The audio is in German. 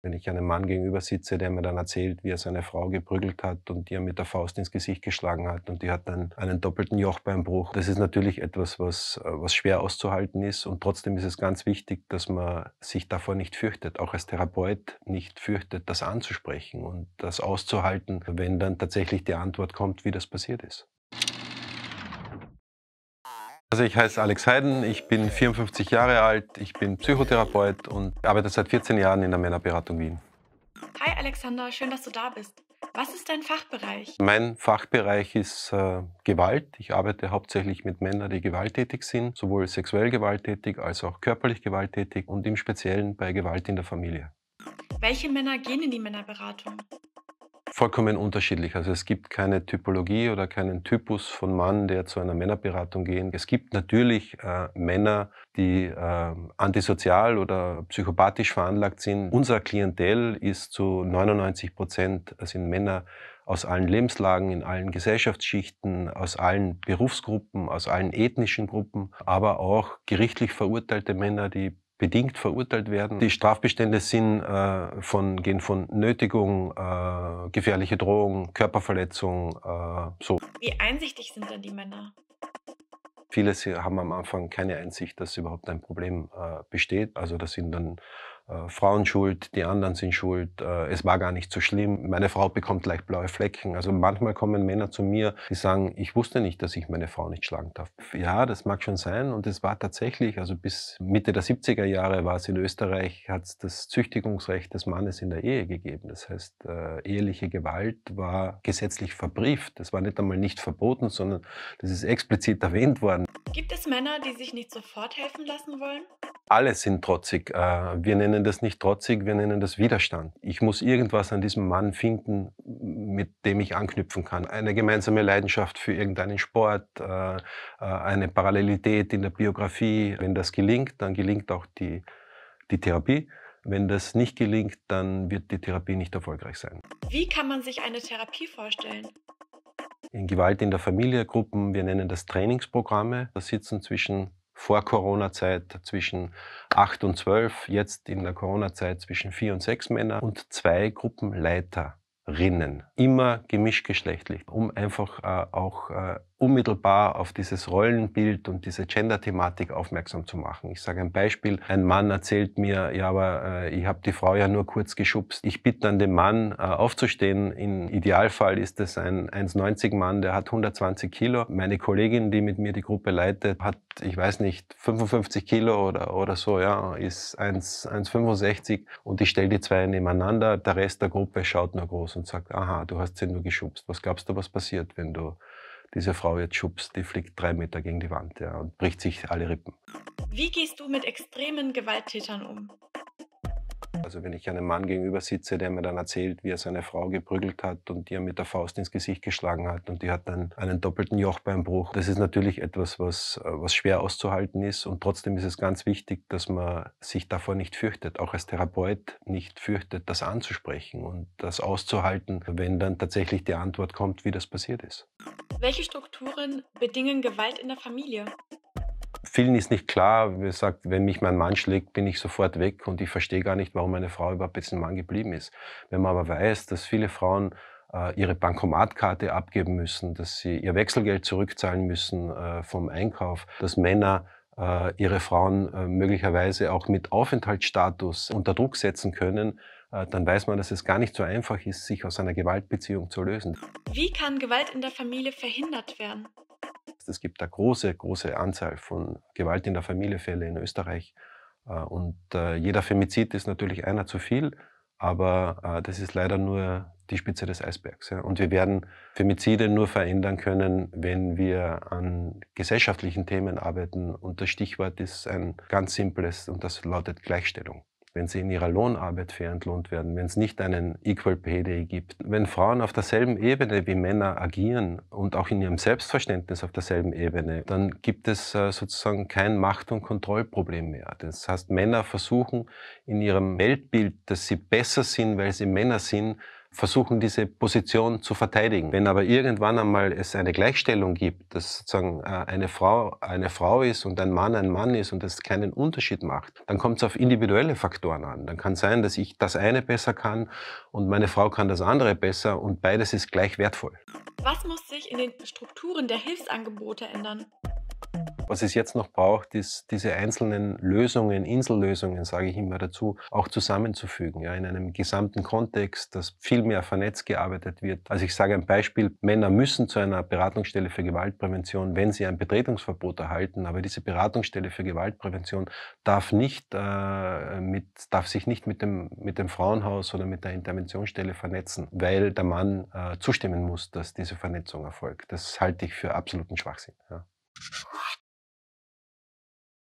Wenn ich einem Mann gegenüber sitze, der mir dann erzählt, wie er seine Frau geprügelt hat und die er mit der Faust ins Gesicht geschlagen hat und die hat dann einen doppelten Jochbeinbruch, das ist natürlich etwas, was, äh, was schwer auszuhalten ist und trotzdem ist es ganz wichtig, dass man sich davor nicht fürchtet, auch als Therapeut nicht fürchtet, das anzusprechen und das auszuhalten, wenn dann tatsächlich die Antwort kommt, wie das passiert ist. Also ich heiße Alex Heiden, ich bin 54 Jahre alt, ich bin Psychotherapeut und arbeite seit 14 Jahren in der Männerberatung Wien. Hi Alexander, schön, dass du da bist. Was ist dein Fachbereich? Mein Fachbereich ist äh, Gewalt. Ich arbeite hauptsächlich mit Männern, die gewalttätig sind, sowohl sexuell gewalttätig als auch körperlich gewalttätig und im Speziellen bei Gewalt in der Familie. Welche Männer gehen in die Männerberatung? vollkommen unterschiedlich. Also es gibt keine Typologie oder keinen Typus von Mann, der zu einer Männerberatung gehen. Es gibt natürlich äh, Männer, die äh, antisozial oder psychopathisch veranlagt sind. Unser Klientel ist zu 99 Prozent äh, sind Männer aus allen Lebenslagen, in allen Gesellschaftsschichten, aus allen Berufsgruppen, aus allen ethnischen Gruppen, aber auch gerichtlich verurteilte Männer, die bedingt verurteilt werden. Die Strafbestände sind, äh, von, gehen von Nötigung, äh, gefährliche Drohung, Körperverletzung, äh, so. Wie einsichtig sind denn die Männer? Viele haben am Anfang keine Einsicht, dass überhaupt ein Problem äh, besteht. Also das sind dann äh, Frauen schuld, die anderen sind schuld, äh, es war gar nicht so schlimm, meine Frau bekommt leicht blaue Flecken. Also manchmal kommen Männer zu mir, die sagen, ich wusste nicht, dass ich meine Frau nicht schlagen darf. Ja, das mag schon sein und es war tatsächlich, also bis Mitte der 70er Jahre war es in Österreich, hat es das Züchtigungsrecht des Mannes in der Ehe gegeben. Das heißt, äh, eheliche Gewalt war gesetzlich verbrieft. Das war nicht einmal nicht verboten, sondern das ist explizit erwähnt worden. Gibt es Männer, die sich nicht sofort helfen lassen wollen? alle sind trotzig. Äh, wir nennen das nicht trotzig, wir nennen das Widerstand. Ich muss irgendwas an diesem Mann finden, mit dem ich anknüpfen kann. Eine gemeinsame Leidenschaft für irgendeinen Sport, äh, äh, eine Parallelität in der Biografie. Wenn das gelingt, dann gelingt auch die, die Therapie. Wenn das nicht gelingt, dann wird die Therapie nicht erfolgreich sein. Wie kann man sich eine Therapie vorstellen? In Gewalt in der Familie Gruppen, wir nennen das Trainingsprogramme. Da sitzen zwischen vor Corona-Zeit zwischen acht und zwölf, jetzt in der Corona-Zeit zwischen vier und sechs Männer und zwei Gruppenleiterinnen. Immer gemischgeschlechtlich, um einfach äh, auch äh, unmittelbar auf dieses Rollenbild und diese Gender-Thematik aufmerksam zu machen. Ich sage ein Beispiel. Ein Mann erzählt mir, ja, aber äh, ich habe die Frau ja nur kurz geschubst. Ich bitte dann den Mann äh, aufzustehen. Im Idealfall ist es ein 1,90 Mann, der hat 120 Kilo. Meine Kollegin, die mit mir die Gruppe leitet, hat, ich weiß nicht, 55 Kilo oder, oder so, ja, ist 1,65 und ich stelle die zwei nebeneinander. Der Rest der Gruppe schaut nur groß und sagt, aha, du hast sie nur geschubst. Was glaubst du, was passiert, wenn du diese Frau jetzt schubst, die fliegt drei Meter gegen die Wand ja, und bricht sich alle Rippen. Wie gehst du mit extremen Gewalttätern um? Also wenn ich einem Mann gegenüber sitze, der mir dann erzählt, wie er seine Frau geprügelt hat und die er mit der Faust ins Gesicht geschlagen hat und die hat dann einen doppelten Jochbeinbruch, das ist natürlich etwas, was, äh, was schwer auszuhalten ist und trotzdem ist es ganz wichtig, dass man sich davor nicht fürchtet, auch als Therapeut nicht fürchtet, das anzusprechen und das auszuhalten, wenn dann tatsächlich die Antwort kommt, wie das passiert ist. Welche Strukturen bedingen Gewalt in der Familie? Vielen ist nicht klar, wie gesagt, wenn mich mein Mann schlägt, bin ich sofort weg und ich verstehe gar nicht, warum meine Frau überhaupt jetzt ein Mann geblieben ist. Wenn man aber weiß, dass viele Frauen äh, ihre Bankomatkarte abgeben müssen, dass sie ihr Wechselgeld zurückzahlen müssen äh, vom Einkauf, dass Männer äh, ihre Frauen äh, möglicherweise auch mit Aufenthaltsstatus unter Druck setzen können, äh, dann weiß man, dass es gar nicht so einfach ist, sich aus einer Gewaltbeziehung zu lösen. Wie kann Gewalt in der Familie verhindert werden? Es gibt eine große, große Anzahl von Gewalt in der Familie Fälle in Österreich. Äh, und äh, jeder Femizid ist natürlich einer zu viel, aber das ist leider nur die Spitze des Eisbergs. Und wir werden Femizide nur verändern können, wenn wir an gesellschaftlichen Themen arbeiten. Und das Stichwort ist ein ganz simples und das lautet Gleichstellung wenn sie in ihrer Lohnarbeit fair entlohnt werden, wenn es nicht einen Equal Pay Day gibt, wenn Frauen auf derselben Ebene wie Männer agieren und auch in ihrem Selbstverständnis auf derselben Ebene, dann gibt es äh, sozusagen kein Macht- und Kontrollproblem mehr. Das heißt, Männer versuchen in ihrem Weltbild, dass sie besser sind, weil sie Männer sind, versuchen, diese Position zu verteidigen. Wenn aber irgendwann einmal es eine Gleichstellung gibt, dass sozusagen äh, eine Frau eine Frau ist und ein Mann ein Mann ist und das keinen Unterschied macht, dann kommt es auf individuelle Faktoren an. Dann kann sein, dass ich das eine besser kann und meine Frau kann das andere besser und beides ist gleich wertvoll. Was muss sich in den Strukturen der Hilfsangebote ändern? Was es jetzt noch braucht, ist diese einzelnen Lösungen, Insellösungen, sage ich immer dazu, auch zusammenzufügen, ja, in einem gesamten Kontext, dass viel mehr vernetzt gearbeitet wird. Also ich sage ein Beispiel, Männer müssen zu einer Beratungsstelle für Gewaltprävention, wenn sie ein Betretungsverbot erhalten, aber diese Beratungsstelle für Gewaltprävention darf nicht äh, mit, darf sich nicht mit dem, mit dem Frauenhaus oder mit der Interventionsstelle vernetzen, weil der Mann äh, zustimmen muss, dass diese Vernetzung erfolgt. Das halte ich für absoluten Schwachsinn. Ja.